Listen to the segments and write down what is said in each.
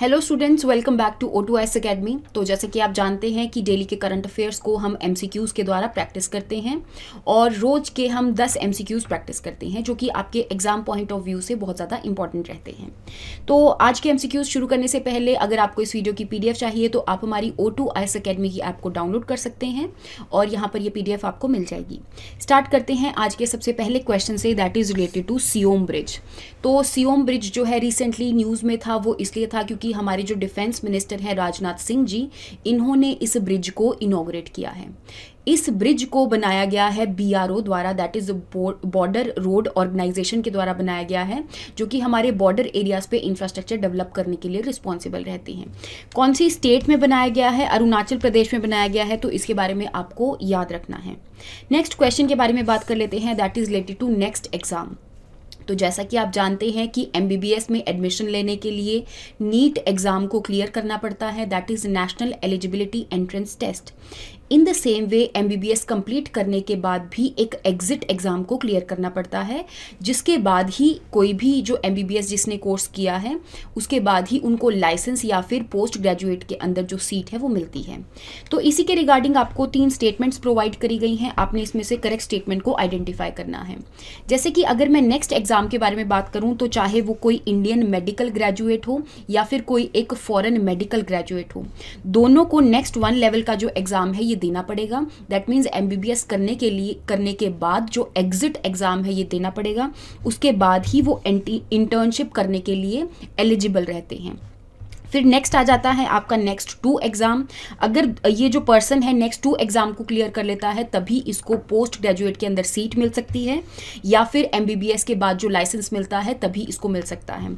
hello students welcome back to O two S academy तो जैसे कि आप जानते हैं कि डेली के करंट अफेयर्स को हम एम के द्वारा प्रैक्टिस करते हैं और रोज के हम 10 एम प्रैक्टिस करते हैं जो कि आपके एग्जाम पॉइंट ऑफ व्यू से बहुत ज़्यादा इंपॉर्टेंट रहते हैं तो आज के एम शुरू करने से पहले अगर आपको इस वीडियो की पी चाहिए तो आप हमारी ओ टू एस अकेडमी की ऐप को डाउनलोड कर सकते हैं और यहाँ पर यह पी आपको मिल जाएगी स्टार्ट करते हैं आज के सबसे पहले क्वेश्चन से that is related to Siom bridge तो सीओम ब्रिज जो है रिसेंटली न्यूज़ में था वो इसलिए था क्योंकि क्योंकि हमारे जो डिफेंस मिनिस्टर हैं राजनाथ सिंह जी इन्होंने इस ब्रिज को इनोग्रेट किया है इस ब्रिज को बनाया गया है बीआरओ द्वारा that is border road organisation के द्वारा बनाया गया है जो कि हमारे बॉर्डर एरियाज़ पे इंफ्रास्ट्रक्चर डेवलप करने के लिए रिस्पॉन्सिबल रहती हैं कौन सी स्टेट में बनाया गया है अरुणाचल प्रदेश में बनाया गया है तो इसके बारे में आपको याद रखना है नेक्स्ट क्वेश्चन के बारे में बात कर लेते हैं that is related to next exam तो जैसा कि आप जानते हैं कि एम में एडमिशन लेने के लिए नीट एग्ज़ाम को क्लियर करना पड़ता है that is national eligibility entrance test in the same way M B B S complete करने के बाद भी एक एग्ज़िट एग्ज़ाम को क्लियर करना पड़ता है जिसके बाद ही कोई भी जो एम बी बी एस जिसने कोर्स किया है उसके बाद ही उनको लाइसेंस या फिर पोस्ट ग्रेजुएट के अंदर जो सीट है वो मिलती है तो इसी के रिगार्डिंग आपको तीन स्टेटमेंट्स प्रोवाइड करी गई हैं आपने इसमें से करेक्ट स्टेटमेंट को आइडेंटिफाई करना है जैसे कि अगर मैं नेक्स्ट एग्ज़ाम के बारे में बात करूँ तो चाहे वो कोई इंडियन मेडिकल ग्रेजुएट हो या फिर कोई एक फॉरन मेडिकल ग्रेजुएट हो दोनों को नेक्स्ट वन लेवल का जो एग्ज़ाम है ये ये देना पड़ेगा दैट मीन्स एम करने के लिए करने के बाद जो एग्ज़िट एग्ज़ाम है ये देना पड़ेगा उसके बाद ही वो इंटर्नशिप करने के लिए एलिजिबल रहते हैं फिर नेक्स्ट आ जाता है आपका नेक्स्ट टू एग्ज़ाम अगर ये जो पर्सन है नेक्स्ट टू एग्ज़ाम को क्लियर कर लेता है तभी इसको पोस्ट ग्रेजुएट के अंदर सीट मिल सकती है या फिर एम के बाद जो लाइसेंस मिलता है तभी इसको मिल सकता है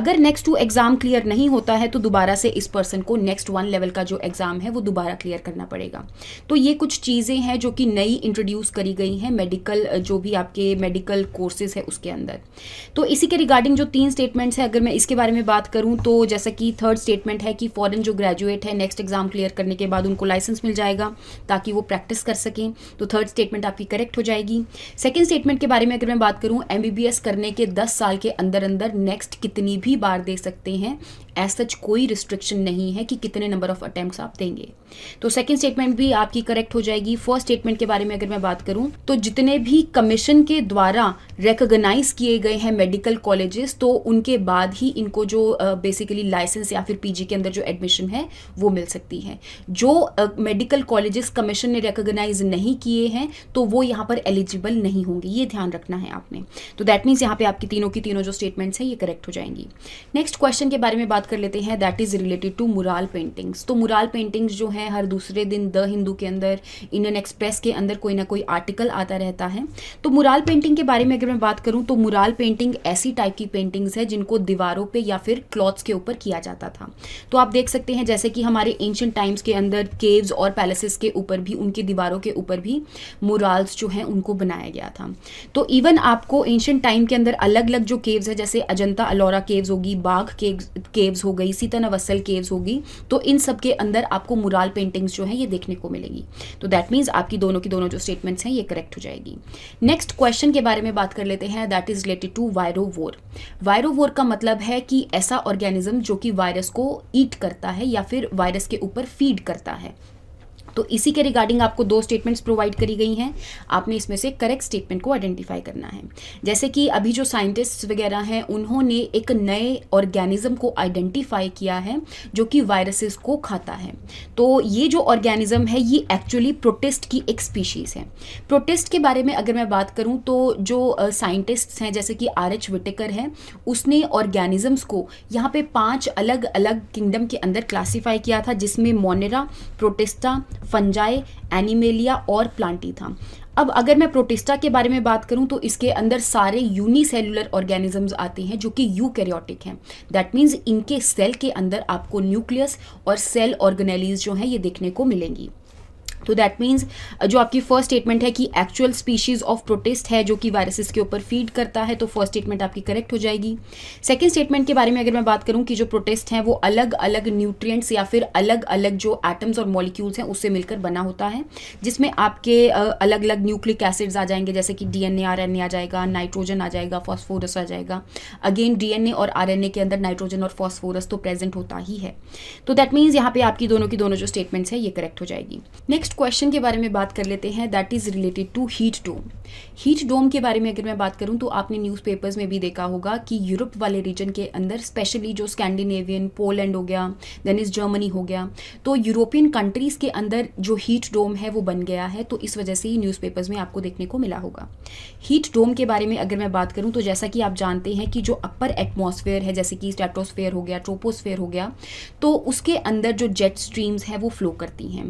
अगर नेक्स्ट टू एग्ज़ाम क्लियर नहीं होता है तो दोबारा से इस पर्सन को नेक्स्ट वन लेवल का जो एग्ज़ाम है वो दोबारा क्लियर करना पड़ेगा तो ये कुछ चीज़ें हैं जो कि नई इंट्रोड्यूस करी गई हैं मेडिकल जो भी आपके मेडिकल कोर्सेज है उसके अंदर तो इसी के रिगार्डिंग जो तीन स्टेटमेंट्स हैं अगर मैं इसके बारे में बात करूँ तो जैसा कि थर्ड स्टेटमेंट है कि फॉरेन जो ग्रेजुएट है नेक्स्ट एग्जाम क्लियर करने के बाद उनको लाइसेंस मिल जाएगा ताकि वो प्रैक्टिस कर सकें तो थर्ड स्टेटमेंट आपकी करेक्ट हो जाएगी सेकेंड स्टेटमेंट के बारे में अगर मैं बात करूँ एम करने के दस साल के अंदर अंदर नेक्स्ट कितनी भी बार दे सकते हैं एज सच कोई रिस्ट्रिक्शन नहीं है कि कितने नंबर ऑफ अटैम्प्ट आप देंगे तो सेकेंड स्टेटमेंट भी आपकी करेक्ट हो जाएगी फर्स्ट स्टेटमेंट के बारे में अगर मैं बात करूं तो जितने भी कमीशन के द्वारा रिकोगनाइज किए गए हैं मेडिकल कॉलेजेस तो उनके बाद ही इनको जो बेसिकली uh, लाइसेंस या फिर पीजी के अंदर जो एडमिशन है वो मिल सकती है जो मेडिकल कॉलेजेस कमीशन ने रिकोगनाइज नहीं किए हैं तो वो यहाँ पर एलिजिबल नहीं होंगे ये ध्यान रखना है आपने तो दैट मीन्स यहाँ पे आपकी तीनों की तीनों जो स्टेटमेंट्स हैं ये करेक्ट हो जाएंगी नेक्स्ट क्वेश्चन के बारे में बात बात कर लेते हैं that is related to mural paintings तो मुराल पेंटिंग्स जो हैं हर दूसरे दिन द हिंदू के अंदर इंडियन एक्सप्रेस के अंदर कोई ना कोई आर्टिकल आता रहता है तो मुराल पेंटिंग के बारे में अगर मैं बात करूँ तो मुराल पेंटिंग ऐसी टाइप की पेंटिंग्स है जिनको दीवारों पर या फिर क्लॉथ्स के ऊपर किया जाता था तो आप देख सकते हैं जैसे कि हमारे एंशंट टाइम्स के अंदर केव्स और पैलेसेस के ऊपर भी उनकी दीवारों के ऊपर भी मुराल्स जो हैं उनको बनाया गया था तो इवन आपको एंशंट टाइम के अंदर अलग अलग जो केव्स है जैसे अजंता अलोरा केव्स होगी बाघ केव्स केव्स हो गई इसी तरह वसल केव्स होगी तो इन सब के अंदर आपको मुराल पेंटिंग्स जो है ये देखने को मिलेगी तो दैट मीन्स आपकी दोनों की दोनों जो स्टेटमेंट्स हैं ये करेक्ट हो जाएगी नेक्स्ट क्वेश्चन के बारे में बात कर लेते हैं that is related to virovore virovore का मतलब है कि ऐसा ऑर्गेनिज्म जो कि वायरस को ईट करता है या फिर वायरस के ऊपर फीड करता है तो इसी के रिगार्डिंग आपको दो स्टेटमेंट्स प्रोवाइड करी गई हैं आपने इसमें से करेक्ट स्टेटमेंट को आइडेंटिफाई करना है जैसे कि अभी जो साइंटिस्ट वगैरह हैं उन्होंने एक नए ऑर्गेनिज्म को आइडेंटिफाई किया है जो कि वायरसेस को खाता है तो ये जो ऑर्गेनिज्म है ये एक्चुअली प्रोटेस्ट की एक स्पीशीज़ है प्रोटेस्ट के बारे में अगर मैं बात करूँ तो जो साइंटिस्ट हैं जैसे कि आर एच विटेकर हैं उसने ऑर्गेनिजम्स को यहाँ पे पांच अलग अलग किंगडम के अंदर क्लासीफाई किया था जिसमें मोनेरा प्रोटेस्टा फंजाई एनिमेलिया और प्लांटी था अब अगर मैं प्रोटिस्टा के बारे में बात करूं तो इसके अंदर सारे यूनिसेलुलर ऑर्गेनिजम्स आते हैं जो कि यूकैरियोटिक हैं दैट मीन्स इनके सेल के अंदर आपको न्यूक्लियस और सेल ऑर्गेनेलिज जो हैं ये देखने को मिलेंगी तो दैट मीन्स uh, जो आपकी फर्स्ट स्टेटमेंट है कि एक्चुअल स्पीशीज ऑफ प्रोटेस्ट है जो कि वायरसेस के ऊपर फीड करता है तो फर्स्ट स्टेटमेंट आपकी करेक्ट हो जाएगी सेकेंड स्टेटमेंट के बारे में अगर मैं बात करूं कि जो प्रोटेस्ट हैं वो अलग अलग न्यूट्रिएंट्स या फिर अलग अलग जो एटम्स और मॉलिक्यूल्स हैं उससे मिलकर बना होता है जिसमें आपके अलग अलग न्यूक्लिक एसिड्स आ जाएंगे जैसे कि डी एन आ जाएगा नाइट्रोजन आ जाएगा फॉस्फोरस आ जाएगा अगेन डी और आर के अंदर नाइट्रोजन और फॉस्फोरस तो प्रेजेंट होता ही है तो दैट मीन्स यहाँ पे आपकी दोनों की दोनों जो स्टेटमेंट्स है ये करेक्ट हो जाएगी नेक्स्ट नेक्स्ट क्वेश्चन के बारे में बात कर लेते हैं that is related to heat dome heat dome के बारे में अगर मैं बात करूँ तो आपने न्यूज़पेपर्स में भी देखा होगा कि यूरोप वाले रीजन के अंदर स्पेशली जो स्कैंडिनेवियन पोलैंड हो गया देन इज जर्मनी हो गया तो यूरोपियन कंट्रीज़ के अंदर जो हीट डोम है वो बन गया है तो इस वजह से ही न्यूज़पेपर्स में आपको देखने को मिला होगा हीट डोम के बारे में अगर मैं बात करूँ तो जैसा कि आप जानते हैं कि जो अपर एटमोसफेयर है जैसे कि स्टेटोस्फेयर हो गया ट्रोपोस्फेयर हो गया तो उसके अंदर जो जेट स्ट्रीम्स हैं वो फ्लो करती हैं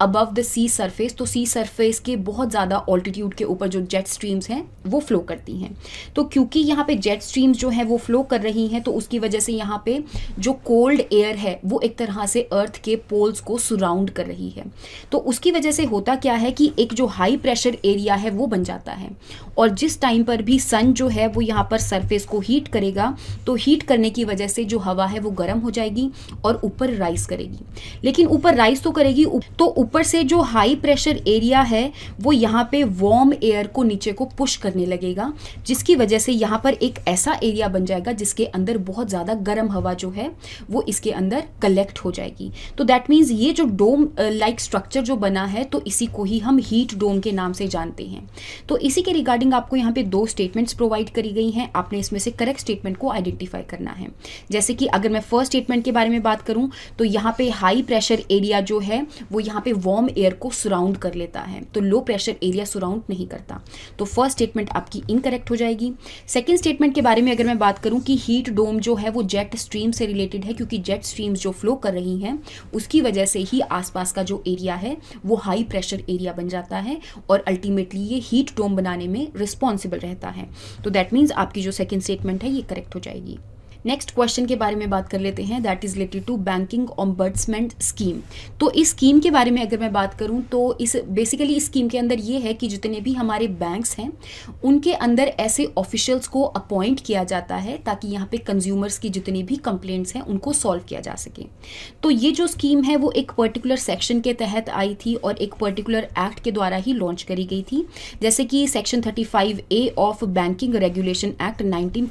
अबव द सी सरफेस तो सी सरफेस के बहुत ज़्यादा ऑल्टीट्यूड के ऊपर ऊपर जो जेट स्ट्रीम्स हैं वो फ्लो करती हैं तो क्योंकि यहाँ पे जेट स्ट्रीम्स जो हैं वो फ्लो कर रही हैं तो उसकी वजह से यहाँ पे जो कोल्ड एयर है वो एक तरह से अर्थ के पोल्स को सराउंड कर रही है तो उसकी वजह से होता क्या है कि एक जो हाई प्रेशर एरिया है वो बन जाता है और जिस टाइम पर भी सन जो है वो यहाँ पर सरफेस को हीट करेगा तो हीट करने की वजह से जो हवा है वो गर्म हो जाएगी और ऊपर राइस करेगी लेकिन ऊपर राइस तो करेगी तो ऊपर से जो हाई प्रेशर एरिया है वो यहाँ पे वार्म एयर को नीचे को पुश करने लगेगा जिसकी वजह से यहाँ पर एक ऐसा एरिया बन जाएगा जिसके अंदर बहुत ज़्यादा गर्म हवा जो है वो इसके अंदर कलेक्ट हो जाएगी तो दैट मीन्स ये जो डोम लाइक स्ट्रक्चर जो बना है तो इसी को ही हम हीट डोम के नाम से जानते हैं तो इसी के रिगार्डिंग आपको यहाँ पर दो स्टेटमेंट्स प्रोवाइड करी गई हैं आपने इसमें से करेक्ट स्टेटमेंट को आइडेंटिफाई करना है जैसे कि अगर मैं फर्स्ट स्टेटमेंट के बारे में बात करूँ तो यहाँ पर हाई प्रेशर एरिया जो है वो यहाँ पे वार्म एयर को सराउंड कर लेता है तो लो प्रेशर एरिया सराउंड नहीं नहीं करता तो फर्स्ट स्टेटमेंट आपकी इनकरेक्ट हो जाएगी सेकेंड स्टेटमेंट के बारे में अगर मैं बात करूँ कि हीट डोम जो है वो जेट स्ट्रीम से रिलेटेड है क्योंकि जेट स्ट्रीम्स जो फ्लो कर रही हैं उसकी वजह से ही आसपास का जो एरिया है वो हाई प्रेशर एरिया बन जाता है और अल्टीमेटली ये हीट डोम बनाने में रिस्पॉन्सिबल रहता है तो दैट मीन्स आपकी जो सेकेंड स्टेटमेंट है ये करेक्ट हो जाएगी नेक्स्ट क्वेश्चन के बारे में बात कर लेते हैं that is related to banking ombudsman scheme तो इस स्कीम के बारे में अगर मैं बात करूँ तो इस बेसिकली इस स्कीम के अंदर ये है कि जितने भी हमारे बैंक्स हैं उनके अंदर ऐसे ऑफिशियल्स को अपॉइंट किया जाता है ताकि यहाँ पे कंज्यूमर्स की जितनी भी कंप्लेंट्स हैं उनको सॉल्व किया जा सके तो ये जो स्कीम है वो एक पर्टिकुलर सेक्शन के तहत आई थी और एक पर्टिकुलर एक्ट के द्वारा ही लॉन्च करी गई थी जैसे कि section thirty A of banking regulation act nineteen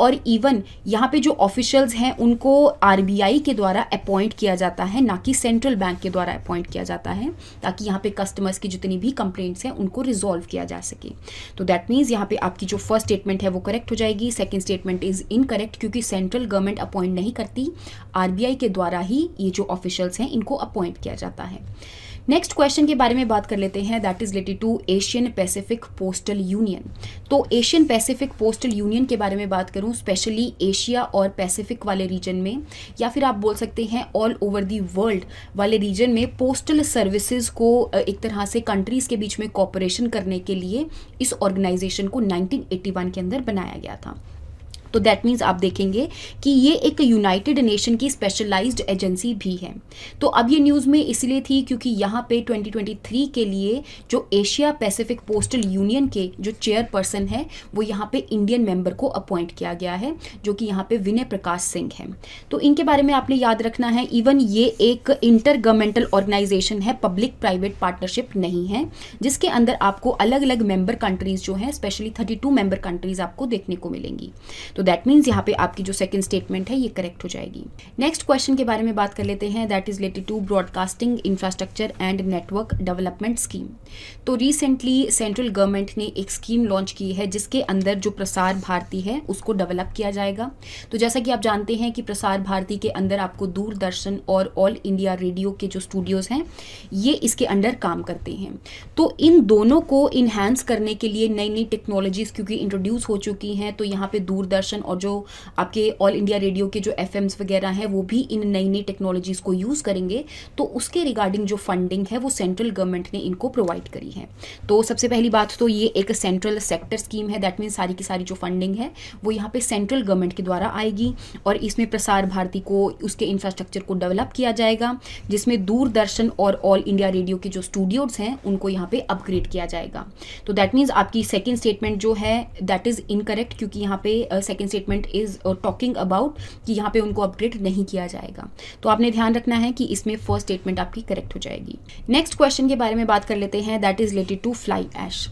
और इवन यहाँ पे जो ऑफिशियल्स हैं उनको आर के द्वारा अपॉइंट किया जाता है ना कि सेंट्रल बैंक के द्वारा अपॉइंट किया जाता है ताकि यहाँ पे कस्टमर्स की जितनी भी कंप्लेंट्स हैं उनको रिजॉल्व किया जा सके तो दैट मीन्स यहाँ पे आपकी जो फर्स्ट स्टेटमेंट है वो करेक्ट हो जाएगी सेकेंड स्टेटमेंट इज़ इनकरेक्ट क्योंकि सेंट्रल गवर्नमेंट अपॉइंट नहीं करती आर के द्वारा ही ये जो ऑफिशियल्स हैं इनको अपॉइंट किया जाता है नेक्स्ट क्वेश्चन के बारे में बात कर लेते हैं that is related to Asian Pacific postal union तो एशियन पैसिफिक पोस्टल यूनियन के बारे में बात करूँ स्पेशली एशिया और पैसिफिक वाले रीजन में या फिर आप बोल सकते हैं ऑल ओवर दी वर्ल्ड वाले रीजन में पोस्टल सर्विसेज को एक तरह से कंट्रीज़ के बीच में कॉपरेशन करने के लिए इस ऑर्गेनाइजेशन को 1981 के अंदर बनाया गया था तो दैट मीन्स आप देखेंगे कि ये एक यूनाइटेड नेशन की स्पेशलाइज्ड एजेंसी भी है तो अब ये न्यूज़ में इसलिए थी क्योंकि यहाँ पे 2023 के लिए जो एशिया पैसिफिक पोस्टल यूनियन के जो चेयरपर्सन है वो यहाँ पे इंडियन मेंबर को अपॉइंट किया गया है जो कि यहाँ पे विनय प्रकाश सिंह हैं तो इनके बारे में आपने याद रखना है इवन ये एक इंटर गवर्नमेंटल ऑर्गेनाइजेशन है पब्लिक प्राइवेट पार्टनरशिप नहीं है जिसके अंदर आपको अलग अलग मेंबर कंट्रीज जो हैं स्पेशली 32 मेंबर कंट्रीज आपको देखने को मिलेंगी तो दैट मीन्स यहाँ पे आपकी जो सेकंड स्टेटमेंट है ये करेक्ट हो जाएगी नेक्स्ट क्वेश्चन के बारे में बात कर लेते हैं that is related to broadcasting infrastructure and network development scheme तो रिसेंटली सेंट्रल गवर्नमेंट ने एक स्कीम लॉन्च की है जिसके अंदर जो प्रसार भारती है उसको डेवलप किया जाएगा तो जैसा कि आप जानते हैं कि प्रसार भारती के अंदर आपको दूरदर्शन और ऑल इंडिया रेडियो के जो स्टूडियोज़ हैं ये इसके अंडर काम करते हैं तो इन दोनों को इन्हेंस करने के लिए नई नई टेक्नोलॉजीज़ क्योंकि इंट्रोड्यूस हो चुकी हैं तो यहाँ पे दूरदर्शन स्टेशन और जो आपके ऑल इंडिया रेडियो के जो एफ वगैरह हैं वो भी इन नई नई टेक्नोलॉजीज़ को यूज़ करेंगे तो उसके रिगार्डिंग जो फंडिंग है वो सेंट्रल गवर्नमेंट ने इनको प्रोवाइड करी है तो सबसे पहली बात तो ये एक सेंट्रल सेक्टर स्कीम है दैट मीन सारी की सारी जो फंडिंग है वो यहाँ पे सेंट्रल गवर्नमेंट के द्वारा आएगी और इसमें प्रसार भारती को उसके इंफ्रास्ट्रक्चर को डेवलप किया जाएगा जिसमें दूरदर्शन और ऑल इंडिया रेडियो के जो स्टूडियोज़ हैं उनको यहाँ पे अपग्रेड किया जाएगा तो दैट मीन्स आपकी सेकेंड स्टेटमेंट जो है दैट इज़ इनकरेक्ट क्योंकि यहाँ पे second second statement is talking about कि यहाँ पे उनको अपडेट नहीं किया जाएगा तो आपने ध्यान रखना है कि इसमें फर्स्ट स्टेटमेंट आपकी करेक्ट हो जाएगी नेक्स्ट क्वेश्चन के बारे में बात कर लेते हैं that is related to fly ash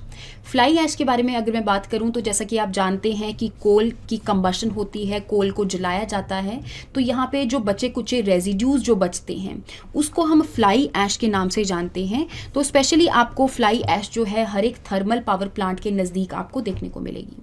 fly ash के बारे में अगर मैं बात करूं तो जैसा कि आप जानते हैं कि कोल की कंबशन होती है कोल को जलाया जाता है तो यहाँ पे जो बचे कुचे रेजिड्यूज़ जो बचते हैं उसको हम फ्लाई ऐश के नाम से जानते हैं तो स्पेशली आपको फ्लाई ऐश जो है हर एक थर्मल पावर प्लांट के नज़दीक आपको देखने को मिलेगी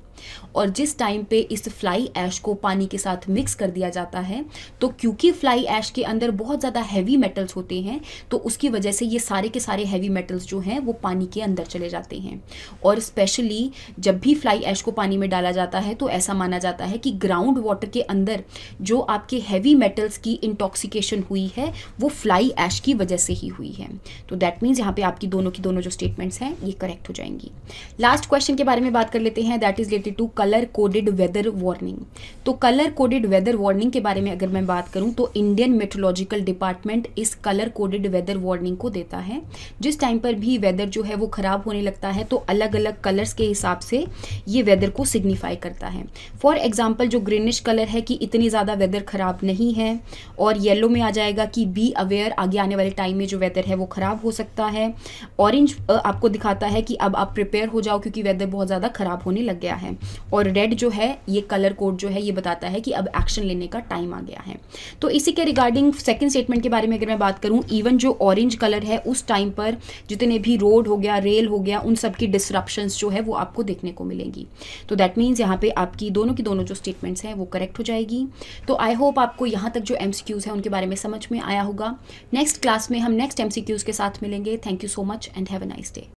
और जिस टाइम पे इस फ्लाई ऐश को पानी के साथ मिक्स कर दिया जाता है तो क्योंकि फ्लाई ऐश के अंदर बहुत ज़्यादा हैवी मेटल्स होते हैं तो उसकी वजह से ये सारे के सारे हैवी मेटल्स जो हैं वो पानी के अंदर चले जाते हैं और स्पेशली जब भी फ्लाई ऐश को पानी में डाला जाता है तो ऐसा माना जाता है कि ग्राउंड वाटर के अंदर जो आपके हैवी मेटल्स की इंटॉक्सिकेशन हुई है वो फ्लाई ऐश की वजह से ही हुई है तो दैट मीन्स यहाँ पे आपकी दोनों की दोनों जो स्टेटमेंट्स हैं ये करेक्ट हो जाएंगी लास्ट क्वेश्चन के बारे में बात कर लेते हैं that is related to colour coded weather warning तो कलर कोडेड वेदर वार्निंग के बारे में अगर मैं बात करूँ तो इंडियन मेट्रोलॉजिकल डिपार्टमेंट इस कलर कोडेड वेदर वार्निंग को देता है जिस टाइम पर भी वेदर जो है वो ख़राब होने लगता है तो अलग अलग कलर्स के हिसाब से ये वेदर को सिग्निफाई करता है फॉर एग्ज़ाम्पल जो ग्रीनिश कलर है कि इतनी ज़्यादा वेदर ख़राब नहीं है और येलो में आ जाएगा कि बी अवेयर आगे आने वाले टाइम में जो वेदर है वो ख़राब हो सकता है ऑरेंज आपको दिखाता है कि अब आप प्रिपेयर हो जाओ क्योंकि वेदर बहुत ज़्यादा ख़राब होने लग गया है और रेड जो है ये कलर कोड जो है ये बताता है कि अब एक्शन लेने का टाइम आ गया है तो इसी के रिगार्डिंग सेकेंड स्टेटमेंट के बारे में अगर मैं बात करूँ इवन जो ऑरेंज कलर है उस टाइम पर जितने भी रोड हो गया रेल हो गया उन सबकी डिसरप्शंस जो है वो आपको देखने को मिलेंगी तो दैट मीन्स यहाँ पे आपकी दोनों की दोनों जो स्टेटमेंट्स हैं वो करेक्ट हो जाएगी तो आई होप आपको यहाँ तक जो एम हैं उनके बारे में समझ में आया होगा नेक्स्ट क्लास में हम नेक्स्ट एम के साथ मिलेंगे thank you so much and have a nice day